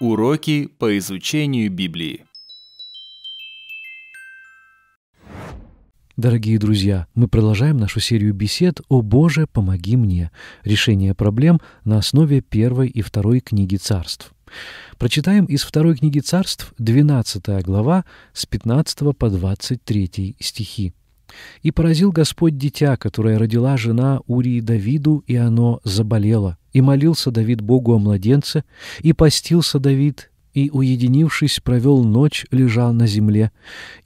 Уроки по изучению Библии. Дорогие друзья, мы продолжаем нашу серию бесед «О Боже, помоги мне!» Решение проблем на основе первой и второй книги царств. Прочитаем из второй книги царств 12 глава с 15 по 23 стихи. «И поразил Господь дитя, которое родила жена Урии Давиду, и оно заболело. И молился Давид Богу о младенце, и постился Давид, и, уединившись, провел ночь, лежа на земле.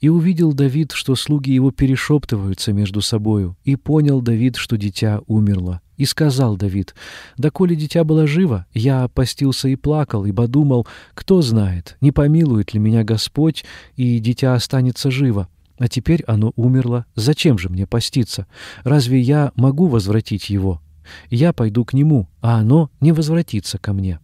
И увидел Давид, что слуги его перешептываются между собою, и понял Давид, что дитя умерло. И сказал Давид, «Доколе дитя было живо, я постился и плакал, ибо думал, кто знает, не помилует ли меня Господь, и дитя останется живо. А теперь оно умерло. Зачем же мне поститься? Разве я могу возвратить его?» Я пойду к нему, а оно не возвратится ко мне.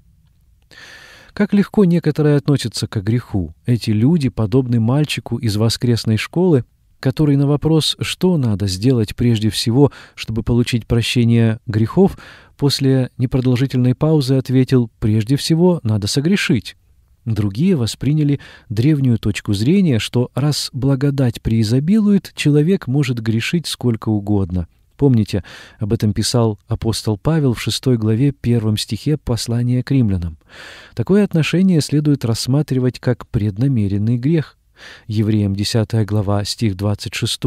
Как легко некоторые относятся к греху. Эти люди подобны мальчику из воскресной школы, который на вопрос, что надо сделать прежде всего, чтобы получить прощение грехов, после непродолжительной паузы ответил «прежде всего надо согрешить». Другие восприняли древнюю точку зрения, что раз благодать преизобилует, человек может грешить сколько угодно – Помните, об этом писал апостол Павел в 6 главе 1 стихе послания к римлянам. Такое отношение следует рассматривать как преднамеренный грех. Евреям 10 глава, стих 26.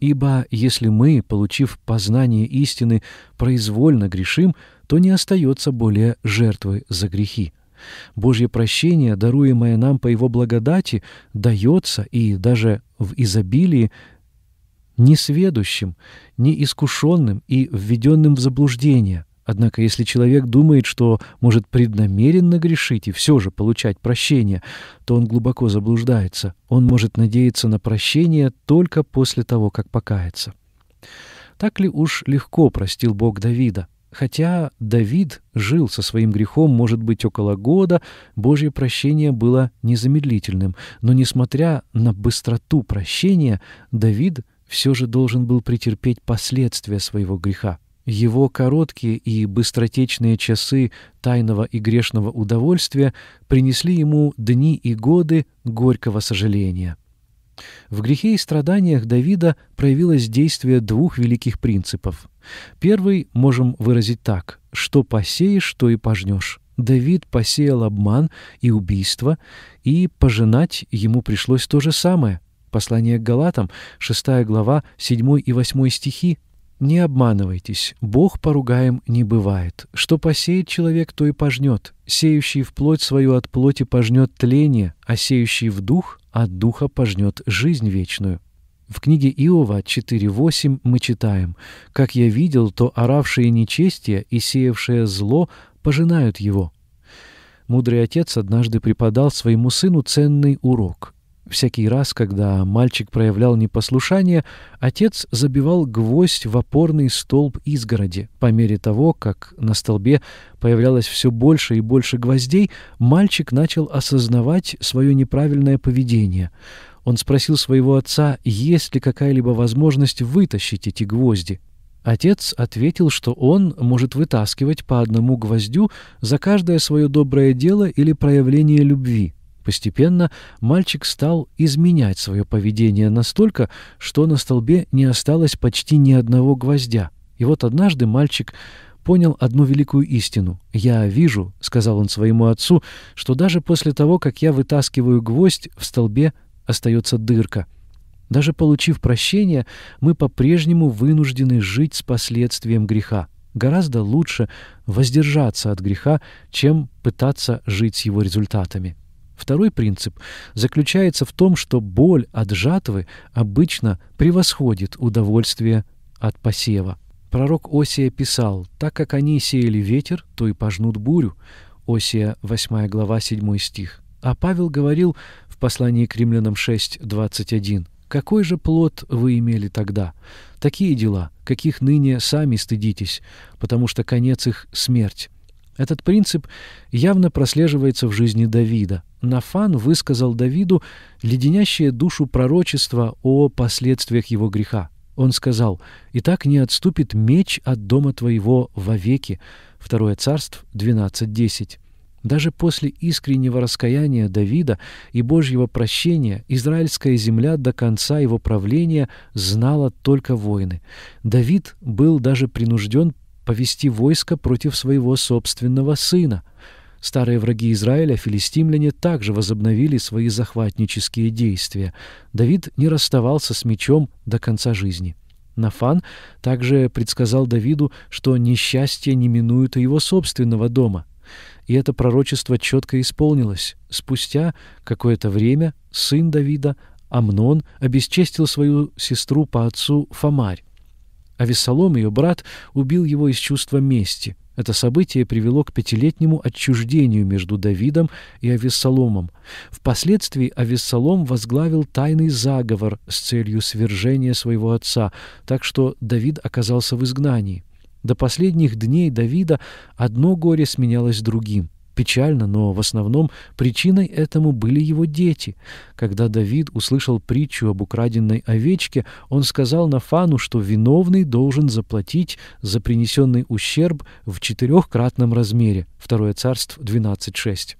«Ибо если мы, получив познание истины, произвольно грешим, то не остается более жертвы за грехи». Божье прощение, даруемое нам по Его благодати, дается и даже в изобилии несведущим, неискушенным и введенным в заблуждение. Однако, если человек думает, что может преднамеренно грешить и все же получать прощение, то он глубоко заблуждается. Он может надеяться на прощение только после того, как покается. Так ли уж легко простил Бог Давида? Хотя Давид жил со своим грехом, может быть, около года, Божье прощение было незамедлительным. Но, несмотря на быстроту прощения, Давид — все же должен был претерпеть последствия своего греха. Его короткие и быстротечные часы тайного и грешного удовольствия принесли ему дни и годы горького сожаления. В грехе и страданиях Давида проявилось действие двух великих принципов. Первый можем выразить так «что посеешь, то и пожнешь». Давид посеял обман и убийство, и пожинать ему пришлось то же самое – Послание к Галатам, 6 глава, 7 и 8 стихи. «Не обманывайтесь, Бог поругаем не бывает. Что посеет человек, то и пожнет. Сеющий в плоть свою от плоти пожнет тление, а сеющий в дух от духа пожнет жизнь вечную». В книге Иова 4.8 мы читаем «Как я видел, то оравшие нечестие и сеявшее зло пожинают его». Мудрый отец однажды преподал своему сыну ценный урок — Всякий раз, когда мальчик проявлял непослушание, отец забивал гвоздь в опорный столб изгороди. По мере того, как на столбе появлялось все больше и больше гвоздей, мальчик начал осознавать свое неправильное поведение. Он спросил своего отца, есть ли какая-либо возможность вытащить эти гвозди. Отец ответил, что он может вытаскивать по одному гвоздю за каждое свое доброе дело или проявление любви. Постепенно мальчик стал изменять свое поведение настолько, что на столбе не осталось почти ни одного гвоздя. И вот однажды мальчик понял одну великую истину. «Я вижу», — сказал он своему отцу, — «что даже после того, как я вытаскиваю гвоздь, в столбе остается дырка». Даже получив прощение, мы по-прежнему вынуждены жить с последствием греха. Гораздо лучше воздержаться от греха, чем пытаться жить с его результатами. Второй принцип заключается в том, что боль от жатвы обычно превосходит удовольствие от посева. Пророк Осия писал, «Так как они сеяли ветер, то и пожнут бурю». Осия, 8 глава, 7 стих. А Павел говорил в послании к римлянам 6, 21, «Какой же плод вы имели тогда? Такие дела, каких ныне сами стыдитесь, потому что конец их — смерть». Этот принцип явно прослеживается в жизни Давида. Нафан высказал Давиду леденящее душу пророчество о последствиях его греха. Он сказал, «И так не отступит меч от дома твоего вовеки». Второе царство 12.10. Даже после искреннего раскаяния Давида и Божьего прощения израильская земля до конца его правления знала только войны. Давид был даже принужден повести войско против своего собственного сына. Старые враги Израиля, филистимляне, также возобновили свои захватнические действия. Давид не расставался с мечом до конца жизни. Нафан также предсказал Давиду, что несчастье не минует и его собственного дома. И это пророчество четко исполнилось. Спустя какое-то время сын Давида, Амнон, обесчестил свою сестру по отцу Фомарь. А Весолом, ее брат, убил его из чувства мести. Это событие привело к пятилетнему отчуждению между Давидом и Авессаломом. Впоследствии Авессалом возглавил тайный заговор с целью свержения своего отца, так что Давид оказался в изгнании. До последних дней Давида одно горе сменялось другим. Печально, но в основном причиной этому были его дети. Когда Давид услышал притчу об украденной овечке, он сказал Нафану, что виновный должен заплатить за принесенный ущерб в четырехкратном размере. 2 Царств 12.6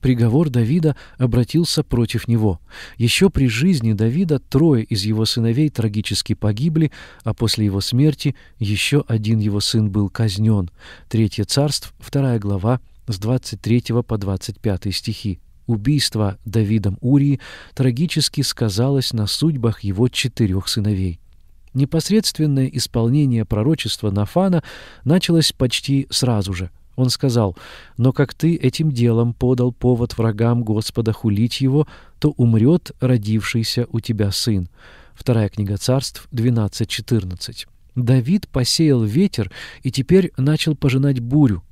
приговор Давида обратился против него. Еще при жизни Давида трое из его сыновей трагически погибли, а после его смерти еще один его сын был казнен. Третье царство, вторая глава, с 23 по 25 стихи. Убийство Давидом Урии трагически сказалось на судьбах его четырех сыновей. Непосредственное исполнение пророчества Нафана началось почти сразу же. Он сказал, «Но как ты этим делом подал повод врагам Господа хулить его, то умрет родившийся у тебя сын». Вторая книга царств, 12.14. Давид посеял ветер и теперь начал пожинать бурю.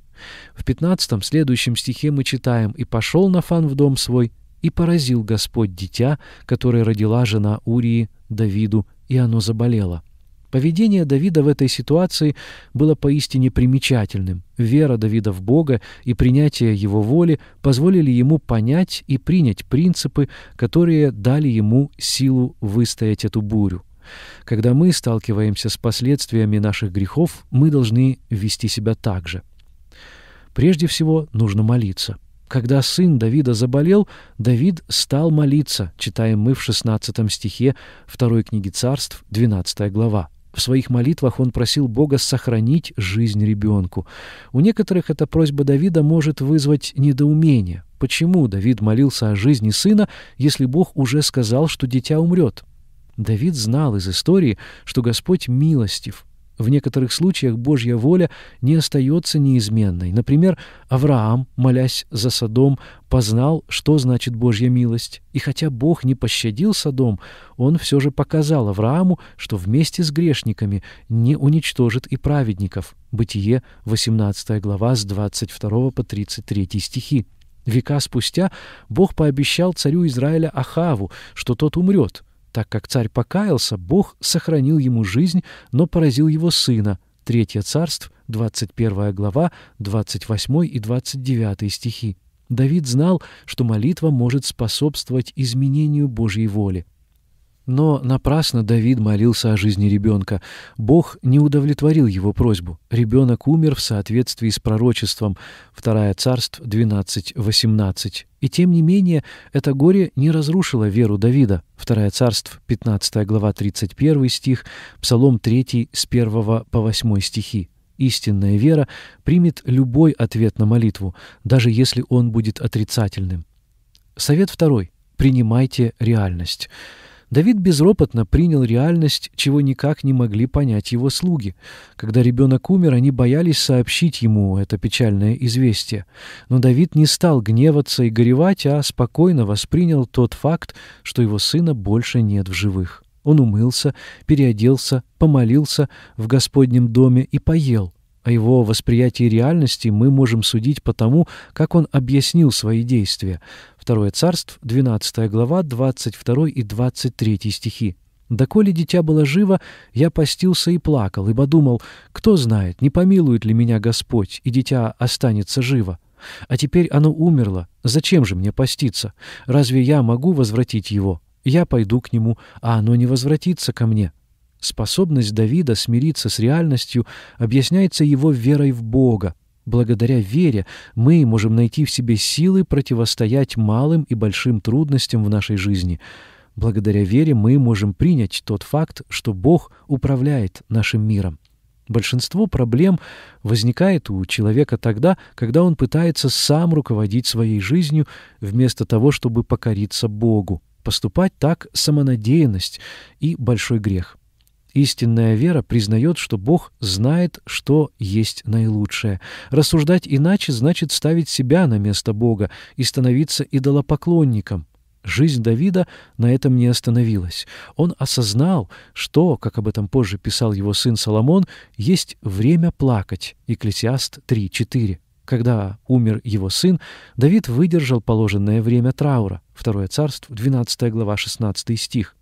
В пятнадцатом следующем стихе мы читаем «И пошел Нафан в дом свой, и поразил Господь дитя, которое родила жена Урии Давиду, и оно заболело». Поведение Давида в этой ситуации было поистине примечательным. Вера Давида в Бога и принятие его воли позволили ему понять и принять принципы, которые дали ему силу выстоять эту бурю. Когда мы сталкиваемся с последствиями наших грехов, мы должны вести себя так же. Прежде всего нужно молиться. Когда сын Давида заболел, Давид стал молиться, читаем мы в 16 стихе 2 книги царств, 12 глава. В своих молитвах он просил Бога сохранить жизнь ребенку. У некоторых эта просьба Давида может вызвать недоумение. Почему Давид молился о жизни сына, если Бог уже сказал, что дитя умрет? Давид знал из истории, что Господь милостив, в некоторых случаях Божья воля не остается неизменной. Например, Авраам, молясь за Содом, познал, что значит Божья милость. И хотя Бог не пощадил Содом, он все же показал Аврааму, что вместе с грешниками не уничтожит и праведников. Бытие, 18 глава, с 22 по 33 стихи. Века спустя Бог пообещал царю Израиля Ахаву, что тот умрет — так как царь покаялся, Бог сохранил ему жизнь, но поразил его сына. Третье царство, 21 глава, 28 и 29 стихи. Давид знал, что молитва может способствовать изменению Божьей воли. Но напрасно Давид молился о жизни ребенка. Бог не удовлетворил его просьбу. Ребенок умер в соответствии с пророчеством. 2 Царств 12.18. И тем не менее, это горе не разрушило веру Давида. 2 Царств 15 глава 31 стих, Псалом 3 с 1 по 8 стихи истинная вера примет любой ответ на молитву, даже если он будет отрицательным. Совет второй. Принимайте реальность. Давид безропотно принял реальность, чего никак не могли понять его слуги. Когда ребенок умер, они боялись сообщить ему это печальное известие. Но Давид не стал гневаться и горевать, а спокойно воспринял тот факт, что его сына больше нет в живых. Он умылся, переоделся, помолился в Господнем доме и поел. О его восприятии реальности мы можем судить по тому, как он объяснил свои действия. Второе царство, 12 глава, 22 и 23 стихи. «Доколе дитя было живо, я постился и плакал, ибо думал, кто знает, не помилует ли меня Господь, и дитя останется живо. А теперь оно умерло, зачем же мне поститься? Разве я могу возвратить его? Я пойду к нему, а оно не возвратится ко мне». Способность Давида смириться с реальностью объясняется его верой в Бога. Благодаря вере мы можем найти в себе силы противостоять малым и большим трудностям в нашей жизни. Благодаря вере мы можем принять тот факт, что Бог управляет нашим миром. Большинство проблем возникает у человека тогда, когда он пытается сам руководить своей жизнью, вместо того, чтобы покориться Богу. Поступать так — самонадеянность и большой грех. Истинная вера признает, что Бог знает, что есть наилучшее. Рассуждать иначе значит ставить себя на место Бога и становиться идолопоклонником. Жизнь Давида на этом не остановилась. Он осознал, что, как об этом позже писал его сын Соломон, есть время плакать. Екклесиаст 3.4. Когда умер его сын, Давид выдержал положенное время траура. Второе Царство, 12 глава, 16 стих.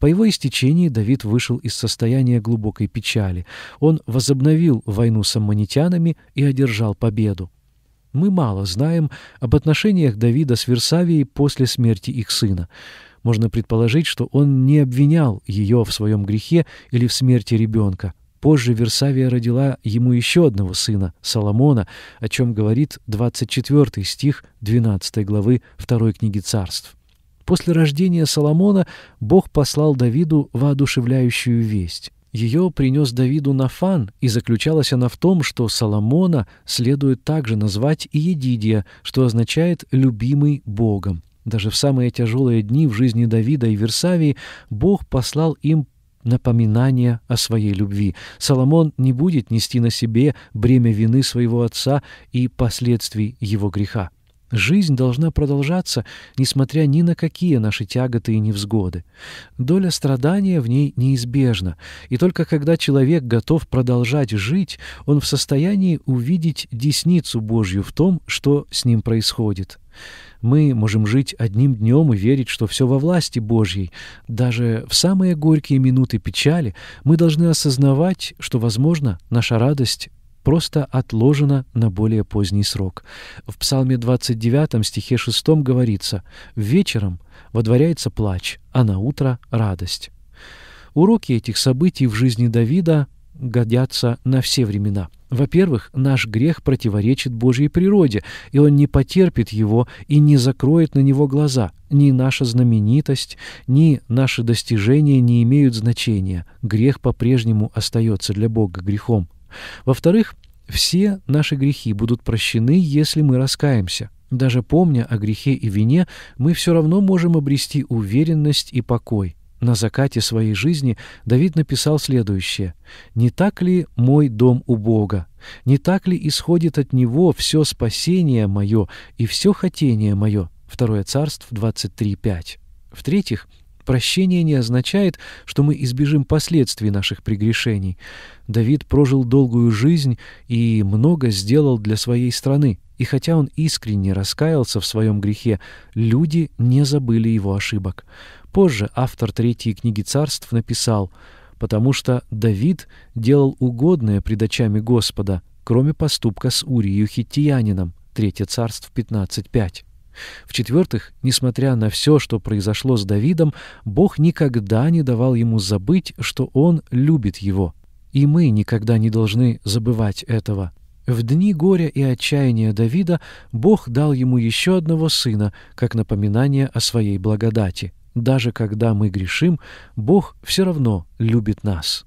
По его истечении Давид вышел из состояния глубокой печали. Он возобновил войну с аммонитянами и одержал победу. Мы мало знаем об отношениях Давида с Версавией после смерти их сына. Можно предположить, что он не обвинял ее в своем грехе или в смерти ребенка. Позже Версавия родила ему еще одного сына, Соломона, о чем говорит 24 стих 12 главы 2 книги царств. После рождения Соломона Бог послал Давиду воодушевляющую весть. Ее принес Давиду Нафан, и заключалась она в том, что Соломона следует также назвать и Едидия, что означает «любимый Богом». Даже в самые тяжелые дни в жизни Давида и Версавии Бог послал им напоминание о своей любви. Соломон не будет нести на себе бремя вины своего отца и последствий его греха. Жизнь должна продолжаться, несмотря ни на какие наши тяготы и невзгоды. Доля страдания в ней неизбежна, и только когда человек готов продолжать жить, он в состоянии увидеть десницу Божью в том, что с ним происходит. Мы можем жить одним днем и верить, что все во власти Божьей. Даже в самые горькие минуты печали мы должны осознавать, что, возможно, наша радость просто отложено на более поздний срок. В Псалме 29 стихе 6 говорится «Вечером водворяется плач, а на утро радость». Уроки этих событий в жизни Давида годятся на все времена. Во-первых, наш грех противоречит Божьей природе, и он не потерпит его и не закроет на него глаза. Ни наша знаменитость, ни наши достижения не имеют значения. Грех по-прежнему остается для Бога грехом. Во-вторых, все наши грехи будут прощены, если мы раскаемся. Даже помня о грехе и вине, мы все равно можем обрести уверенность и покой. На закате своей жизни Давид написал следующее. «Не так ли мой дом у Бога? Не так ли исходит от Него все спасение мое и все хотение мое?» 2 Царств 23.5. В-третьих, Прощение не означает, что мы избежим последствий наших прегрешений. Давид прожил долгую жизнь и много сделал для своей страны, и хотя он искренне раскаялся в своем грехе, люди не забыли его ошибок. Позже автор Третьей книги царств написал «Потому что Давид делал угодное пред очами Господа, кроме поступка с Урией Хиттиянином». Третье царство 15.5. В-четвертых, несмотря на все, что произошло с Давидом, Бог никогда не давал ему забыть, что Он любит его. И мы никогда не должны забывать этого. В дни горя и отчаяния Давида Бог дал ему еще одного сына, как напоминание о своей благодати. Даже когда мы грешим, Бог все равно любит нас.